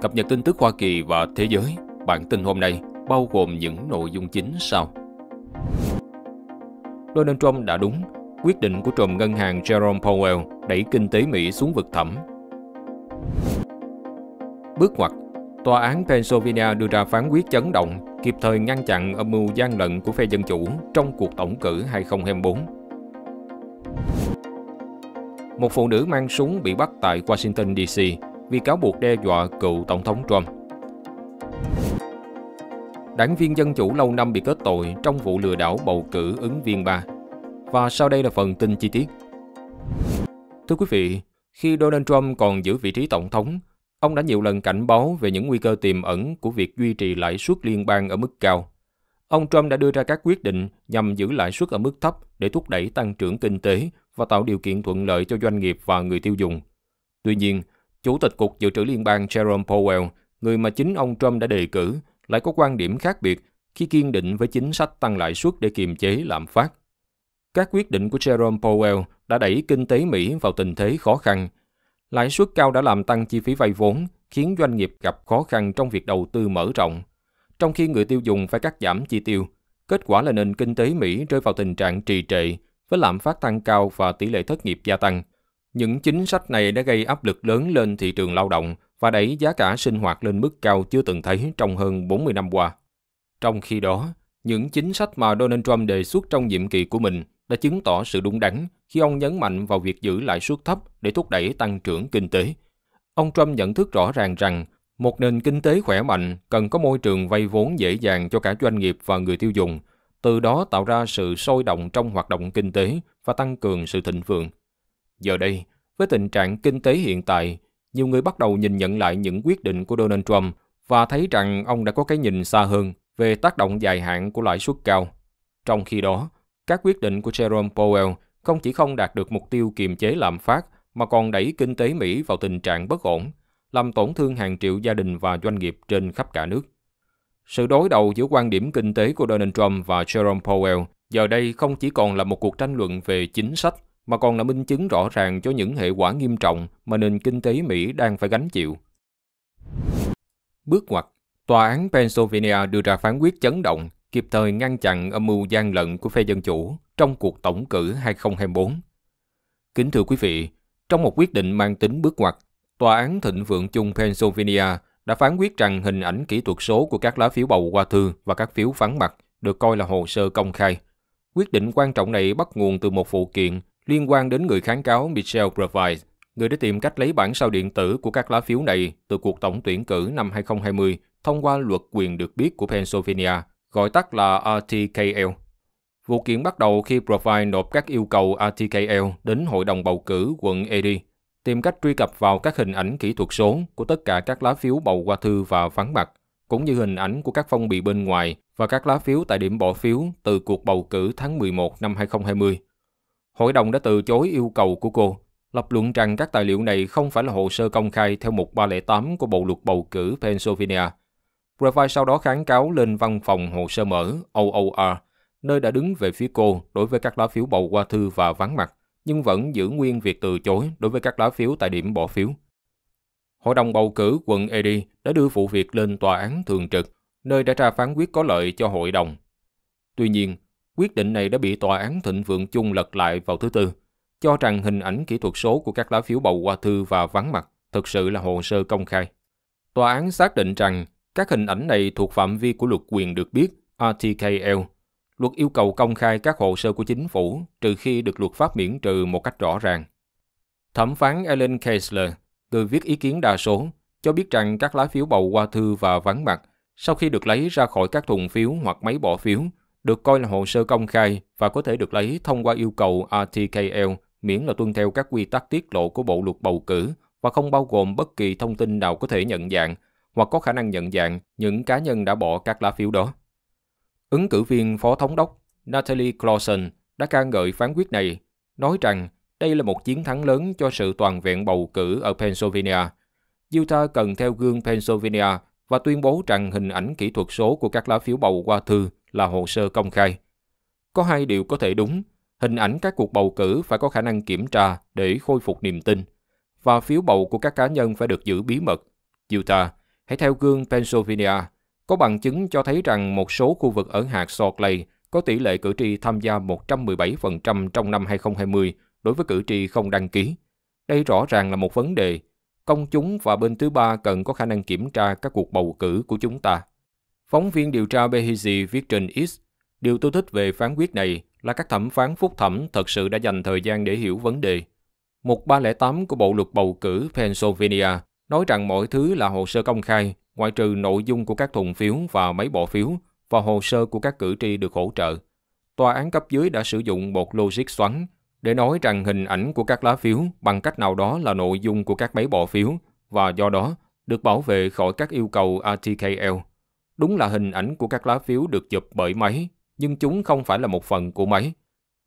Cập nhật tin tức Hoa Kỳ và thế giới, bản tin hôm nay bao gồm những nội dung chính sau. Donald Trump đã đúng, quyết định của trùm ngân hàng Jerome Powell đẩy kinh tế Mỹ xuống vực thẳm. Bước ngoặt, Tòa án Pennsylvania đưa ra phán quyết chấn động, kịp thời ngăn chặn âm mưu gian lận của phe Dân Chủ trong cuộc tổng cử 2024. Một phụ nữ mang súng bị bắt tại Washington, D.C vì cáo buộc đe dọa cựu Tổng thống Trump. Đảng viên Dân Chủ lâu năm bị kết tội trong vụ lừa đảo bầu cử ứng viên 3. Và sau đây là phần tin chi tiết. Thưa quý vị, khi Donald Trump còn giữ vị trí Tổng thống, ông đã nhiều lần cảnh báo về những nguy cơ tiềm ẩn của việc duy trì lãi suất liên bang ở mức cao. Ông Trump đã đưa ra các quyết định nhằm giữ lãi suất ở mức thấp để thúc đẩy tăng trưởng kinh tế và tạo điều kiện thuận lợi cho doanh nghiệp và người tiêu dùng. Tuy nhiên, Chủ tịch Cục Dự trữ Liên bang Jerome Powell, người mà chính ông Trump đã đề cử, lại có quan điểm khác biệt khi kiên định với chính sách tăng lãi suất để kiềm chế lạm phát. Các quyết định của Jerome Powell đã đẩy kinh tế Mỹ vào tình thế khó khăn. Lãi suất cao đã làm tăng chi phí vay vốn, khiến doanh nghiệp gặp khó khăn trong việc đầu tư mở rộng. Trong khi người tiêu dùng phải cắt giảm chi tiêu, kết quả là nền kinh tế Mỹ rơi vào tình trạng trì trệ với lạm phát tăng cao và tỷ lệ thất nghiệp gia tăng. Những chính sách này đã gây áp lực lớn lên thị trường lao động và đẩy giá cả sinh hoạt lên mức cao chưa từng thấy trong hơn 40 năm qua. Trong khi đó, những chính sách mà Donald Trump đề xuất trong nhiệm kỳ của mình đã chứng tỏ sự đúng đắn khi ông nhấn mạnh vào việc giữ lãi suất thấp để thúc đẩy tăng trưởng kinh tế. Ông Trump nhận thức rõ ràng rằng một nền kinh tế khỏe mạnh cần có môi trường vay vốn dễ dàng cho cả doanh nghiệp và người tiêu dùng, từ đó tạo ra sự sôi động trong hoạt động kinh tế và tăng cường sự thịnh vượng. Giờ đây, với tình trạng kinh tế hiện tại, nhiều người bắt đầu nhìn nhận lại những quyết định của Donald Trump và thấy rằng ông đã có cái nhìn xa hơn về tác động dài hạn của lãi suất cao. Trong khi đó, các quyết định của Jerome Powell không chỉ không đạt được mục tiêu kiềm chế lạm phát mà còn đẩy kinh tế Mỹ vào tình trạng bất ổn, làm tổn thương hàng triệu gia đình và doanh nghiệp trên khắp cả nước. Sự đối đầu giữa quan điểm kinh tế của Donald Trump và Jerome Powell giờ đây không chỉ còn là một cuộc tranh luận về chính sách mà còn là minh chứng rõ ràng cho những hệ quả nghiêm trọng mà nền kinh tế Mỹ đang phải gánh chịu. Bước ngoặt, Tòa án Pennsylvania đưa ra phán quyết chấn động, kịp thời ngăn chặn âm mưu gian lận của phe Dân Chủ trong cuộc tổng cử 2024. Kính thưa quý vị, trong một quyết định mang tính bước ngoặt, Tòa án Thịnh Vượng Chung Pennsylvania đã phán quyết rằng hình ảnh kỹ thuật số của các lá phiếu bầu qua thư và các phiếu vắng mặt được coi là hồ sơ công khai. Quyết định quan trọng này bắt nguồn từ một phụ kiện liên quan đến người kháng cáo Michel Provine, người đã tìm cách lấy bản sao điện tử của các lá phiếu này từ cuộc tổng tuyển cử năm 2020 thông qua luật quyền được biết của Pennsylvania, gọi tắt là RTKL. Vụ kiện bắt đầu khi Provine nộp các yêu cầu RTKL đến Hội đồng bầu cử quận Erie, tìm cách truy cập vào các hình ảnh kỹ thuật số của tất cả các lá phiếu bầu qua thư và vắng mặt, cũng như hình ảnh của các phong bì bên ngoài và các lá phiếu tại điểm bỏ phiếu từ cuộc bầu cử tháng 11 năm 2020 Hội đồng đã từ chối yêu cầu của cô, lập luận rằng các tài liệu này không phải là hồ sơ công khai theo mục 308 của Bộ luật bầu cử Pennsylvania. Breville sau đó kháng cáo lên văn phòng hồ sơ mở OOR, nơi đã đứng về phía cô đối với các lá phiếu bầu qua thư và vắng mặt, nhưng vẫn giữ nguyên việc từ chối đối với các lá phiếu tại điểm bỏ phiếu. Hội đồng bầu cử quận Eddy đã đưa vụ việc lên tòa án thường trực, nơi đã ra phán quyết có lợi cho hội đồng. Tuy nhiên, Quyết định này đã bị Tòa án Thịnh Vượng Chung lật lại vào thứ Tư, cho rằng hình ảnh kỹ thuật số của các lá phiếu bầu qua thư và vắng mặt thực sự là hồ sơ công khai. Tòa án xác định rằng các hình ảnh này thuộc phạm vi của luật quyền được biết RTKL. Luật yêu cầu công khai các hồ sơ của chính phủ trừ khi được luật pháp miễn trừ một cách rõ ràng. Thẩm phán Ellen Kessler, người viết ý kiến đa số, cho biết rằng các lá phiếu bầu qua thư và vắng mặt sau khi được lấy ra khỏi các thùng phiếu hoặc máy bỏ phiếu được coi là hồ sơ công khai và có thể được lấy thông qua yêu cầu RTKL miễn là tuân theo các quy tắc tiết lộ của Bộ luật bầu cử và không bao gồm bất kỳ thông tin nào có thể nhận dạng hoặc có khả năng nhận dạng những cá nhân đã bỏ các lá phiếu đó. Ứng cử viên phó thống đốc Natalie Clausen đã ca ngợi phán quyết này, nói rằng đây là một chiến thắng lớn cho sự toàn vẹn bầu cử ở Pennsylvania. Utah cần theo gương Pennsylvania và tuyên bố rằng hình ảnh kỹ thuật số của các lá phiếu bầu qua thư là hồ sơ công khai. Có hai điều có thể đúng, hình ảnh các cuộc bầu cử phải có khả năng kiểm tra để khôi phục niềm tin, và phiếu bầu của các cá nhân phải được giữ bí mật. Utah, hãy theo gương Pennsylvania, có bằng chứng cho thấy rằng một số khu vực ở hạt Salt Lake có tỷ lệ cử tri tham gia 117% trong năm 2020 đối với cử tri không đăng ký. Đây rõ ràng là một vấn đề. Công chúng và bên thứ ba cần có khả năng kiểm tra các cuộc bầu cử của chúng ta. Phóng viên điều tra Behizi viết trên X, điều tôi thích về phán quyết này là các thẩm phán phúc thẩm thật sự đã dành thời gian để hiểu vấn đề. Mục 308 của Bộ luật bầu cử Pennsylvania nói rằng mọi thứ là hồ sơ công khai, ngoại trừ nội dung của các thùng phiếu và máy bỏ phiếu và hồ sơ của các cử tri được hỗ trợ. Tòa án cấp dưới đã sử dụng một logic xoắn để nói rằng hình ảnh của các lá phiếu bằng cách nào đó là nội dung của các máy bỏ phiếu và do đó được bảo vệ khỏi các yêu cầu RTKL Đúng là hình ảnh của các lá phiếu được chụp bởi máy, nhưng chúng không phải là một phần của máy.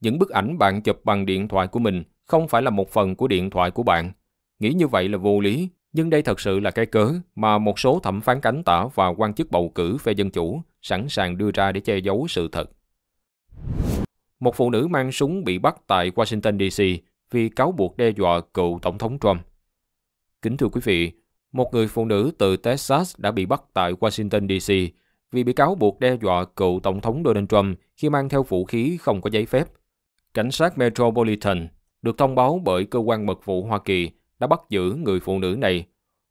Những bức ảnh bạn chụp bằng điện thoại của mình không phải là một phần của điện thoại của bạn. Nghĩ như vậy là vô lý, nhưng đây thật sự là cái cớ mà một số thẩm phán cánh tả và quan chức bầu cử phe dân chủ sẵn sàng đưa ra để che giấu sự thật. Một phụ nữ mang súng bị bắt tại Washington DC vì cáo buộc đe dọa cựu Tổng thống Trump. Kính thưa quý vị, một người phụ nữ từ Texas đã bị bắt tại Washington DC vì bị cáo buộc đe dọa cựu Tổng thống Donald Trump khi mang theo vũ khí không có giấy phép. Cảnh sát Metropolitan được thông báo bởi cơ quan mật vụ Hoa Kỳ đã bắt giữ người phụ nữ này.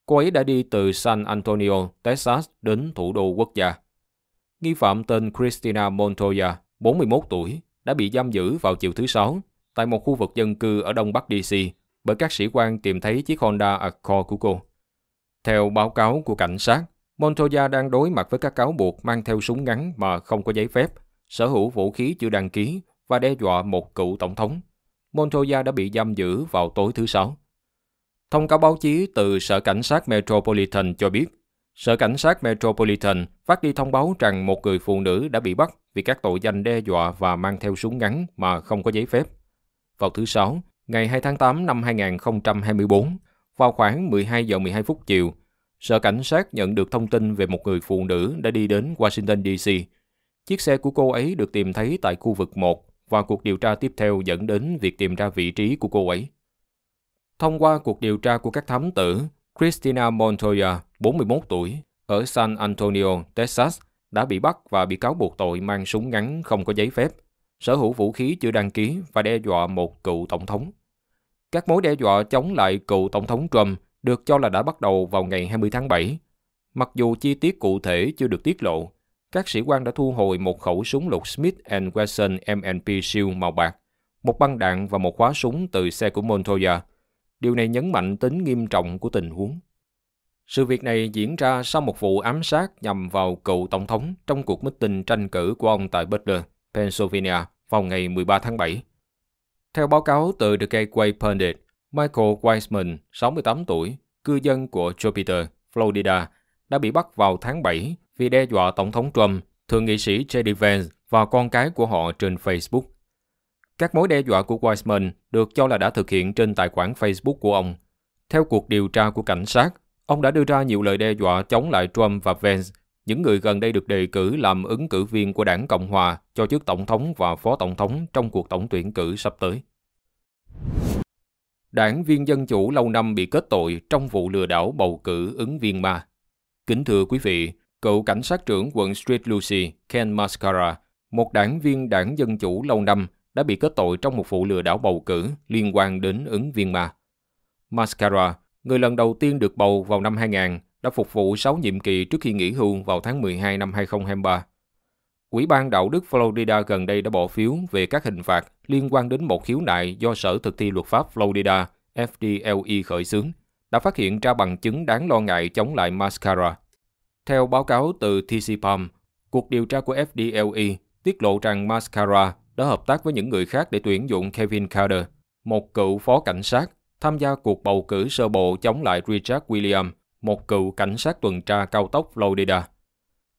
Cô ấy đã đi từ San Antonio, Texas đến thủ đô quốc gia. Nghi phạm tên Christina Montoya, 41 tuổi, đã bị giam giữ vào chiều thứ Sáu tại một khu vực dân cư ở đông bắc DC bởi các sĩ quan tìm thấy chiếc Honda Accord của cô. Theo báo cáo của cảnh sát, Montoya đang đối mặt với các cáo buộc mang theo súng ngắn mà không có giấy phép, sở hữu vũ khí chưa đăng ký và đe dọa một cựu tổng thống. Montoya đã bị giam giữ vào tối thứ Sáu. Thông cáo báo chí từ Sở Cảnh sát Metropolitan cho biết, Sở Cảnh sát Metropolitan phát đi thông báo rằng một người phụ nữ đã bị bắt vì các tội danh đe dọa và mang theo súng ngắn mà không có giấy phép. Vào thứ Sáu, ngày 2 tháng 8 năm 2024, vào khoảng 12 giờ 12 phút chiều, Sở Cảnh sát nhận được thông tin về một người phụ nữ đã đi đến Washington DC. Chiếc xe của cô ấy được tìm thấy tại khu vực 1 và cuộc điều tra tiếp theo dẫn đến việc tìm ra vị trí của cô ấy. Thông qua cuộc điều tra của các thám tử, Christina Montoya, 41 tuổi, ở San Antonio, Texas, đã bị bắt và bị cáo buộc tội mang súng ngắn không có giấy phép, sở hữu vũ khí chưa đăng ký và đe dọa một cựu tổng thống. Các mối đe dọa chống lại cựu Tổng thống Trump được cho là đã bắt đầu vào ngày 20 tháng 7. Mặc dù chi tiết cụ thể chưa được tiết lộ, các sĩ quan đã thu hồi một khẩu súng lục Smith Wesson M&P Shield màu bạc, một băng đạn và một khóa súng từ xe của Montoya. Điều này nhấn mạnh tính nghiêm trọng của tình huống. Sự việc này diễn ra sau một vụ ám sát nhằm vào cựu tổng thống trong cuộc meeting tranh cử của ông tại Butler, Pennsylvania vào ngày 13 tháng 7. Theo báo cáo từ The Gateway Pundit, Michael Weisman, 68 tuổi, cư dân của Jupiter, Florida, đã bị bắt vào tháng 7 vì đe dọa Tổng thống Trump, thượng nghị sĩ J.D. Vance và con cái của họ trên Facebook. Các mối đe dọa của Weisman được cho là đã thực hiện trên tài khoản Facebook của ông. Theo cuộc điều tra của cảnh sát, ông đã đưa ra nhiều lời đe dọa chống lại Trump và Vance những người gần đây được đề cử làm ứng cử viên của đảng Cộng Hòa cho chức tổng thống và phó tổng thống trong cuộc tổng tuyển cử sắp tới. Đảng viên Dân Chủ lâu năm bị kết tội trong vụ lừa đảo bầu cử ứng viên ma. Kính thưa quý vị, cựu cảnh sát trưởng quận Street Lucy, Ken Mascara, một đảng viên đảng Dân Chủ lâu năm đã bị kết tội trong một vụ lừa đảo bầu cử liên quan đến ứng viên ma. Mascara, người lần đầu tiên được bầu vào năm 2000, đã phục vụ 6 nhiệm kỳ trước khi nghỉ hưu vào tháng 12 năm 2023. Ủy ban đạo đức Florida gần đây đã bỏ phiếu về các hình phạt liên quan đến một khiếu nại do Sở Thực thi Luật pháp Florida FDLE khởi xướng, đã phát hiện ra bằng chứng đáng lo ngại chống lại mascara. Theo báo cáo từ TC Palm, cuộc điều tra của FDLE tiết lộ rằng mascara đã hợp tác với những người khác để tuyển dụng Kevin Carter, một cựu phó cảnh sát, tham gia cuộc bầu cử sơ bộ chống lại Richard Williams một cựu cảnh sát tuần tra cao tốc Florida.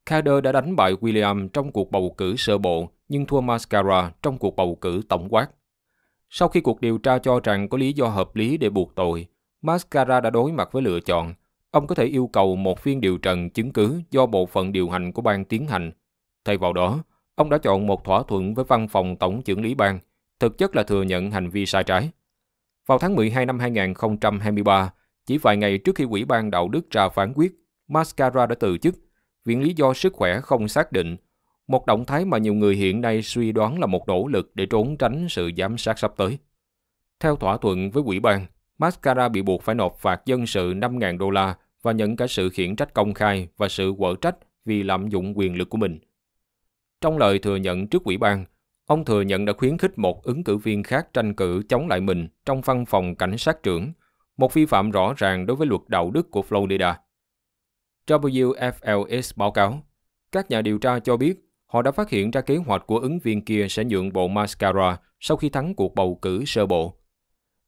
Kader đã đánh bại William trong cuộc bầu cử sơ bộ nhưng thua Mascara trong cuộc bầu cử tổng quát. Sau khi cuộc điều tra cho rằng có lý do hợp lý để buộc tội, Mascara đã đối mặt với lựa chọn. Ông có thể yêu cầu một phiên điều trần chứng cứ do bộ phận điều hành của bang tiến hành. Thay vào đó, ông đã chọn một thỏa thuận với văn phòng tổng trưởng lý bang, thực chất là thừa nhận hành vi sai trái. Vào tháng 12 năm 2023, chỉ vài ngày trước khi Ủy ban Đạo đức ra phán quyết, Mascara đã từ chức, viện lý do sức khỏe không xác định, một động thái mà nhiều người hiện nay suy đoán là một nỗ lực để trốn tránh sự giám sát sắp tới. Theo thỏa thuận với ủy ban, Mascara bị buộc phải nộp phạt dân sự 5.000 đô la và nhận cả sự khiển trách công khai và sự quở trách vì lạm dụng quyền lực của mình. Trong lời thừa nhận trước ủy ban, ông thừa nhận đã khuyến khích một ứng cử viên khác tranh cử chống lại mình trong văn phòng cảnh sát trưởng một vi phạm rõ ràng đối với luật đạo đức của Florida. WFLS báo cáo, các nhà điều tra cho biết họ đã phát hiện ra kế hoạch của ứng viên kia sẽ nhượng bộ Mascara sau khi thắng cuộc bầu cử sơ bộ.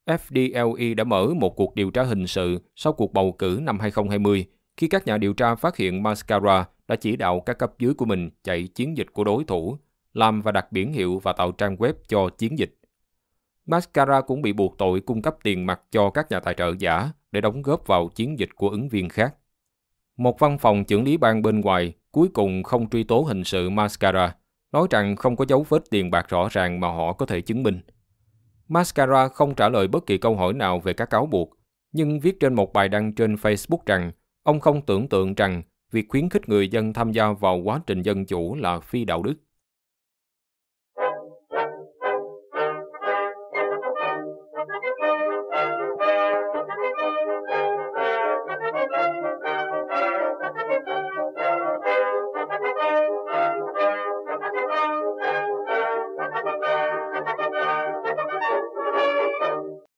FDLE đã mở một cuộc điều tra hình sự sau cuộc bầu cử năm 2020 khi các nhà điều tra phát hiện Mascara đã chỉ đạo các cấp dưới của mình chạy chiến dịch của đối thủ, làm và đặt biển hiệu và tạo trang web cho chiến dịch. Mascara cũng bị buộc tội cung cấp tiền mặt cho các nhà tài trợ giả để đóng góp vào chiến dịch của ứng viên khác. Một văn phòng trưởng lý bang bên ngoài cuối cùng không truy tố hình sự Mascara, nói rằng không có dấu vết tiền bạc rõ ràng mà họ có thể chứng minh. Mascara không trả lời bất kỳ câu hỏi nào về các cáo buộc, nhưng viết trên một bài đăng trên Facebook rằng ông không tưởng tượng rằng việc khuyến khích người dân tham gia vào quá trình dân chủ là phi đạo đức.